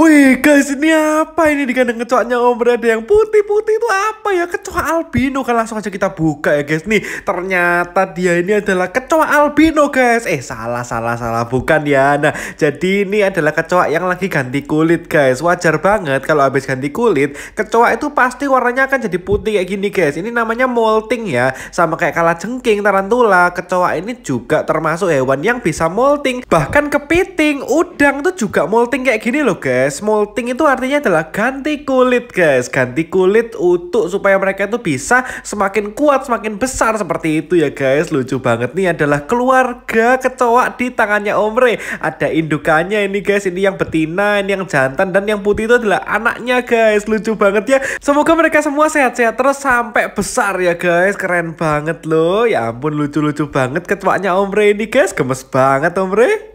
Wih guys ini apa ini di kandang kecoaknya Om oh, berada yang putih-putih itu apa ya kecoa albino kan langsung aja kita buka ya guys nih ternyata dia ini adalah kecoa albino guys eh salah salah salah bukan ya nah jadi ini adalah kecoa yang lagi ganti kulit guys wajar banget kalau habis ganti kulit kecoa itu pasti warnanya akan jadi putih kayak gini guys ini namanya molting ya sama kayak kala jengking tarantula kecoa ini juga termasuk hewan yang bisa molting bahkan kepiting udang tuh juga molting kayak gini loh guys guys, molting itu artinya adalah ganti kulit guys. Ganti kulit untuk supaya mereka itu bisa semakin kuat, semakin besar seperti itu ya guys. Lucu banget nih adalah keluarga kecoa di tangannya Omre. Ada indukannya ini guys, ini yang betina, ini yang jantan, dan yang putih itu adalah anaknya guys. Lucu banget ya. Semoga mereka semua sehat-sehat terus sampai besar ya guys. Keren banget loh. Ya ampun lucu-lucu banget kecoaknya Omre ini guys. Gemes banget Omre.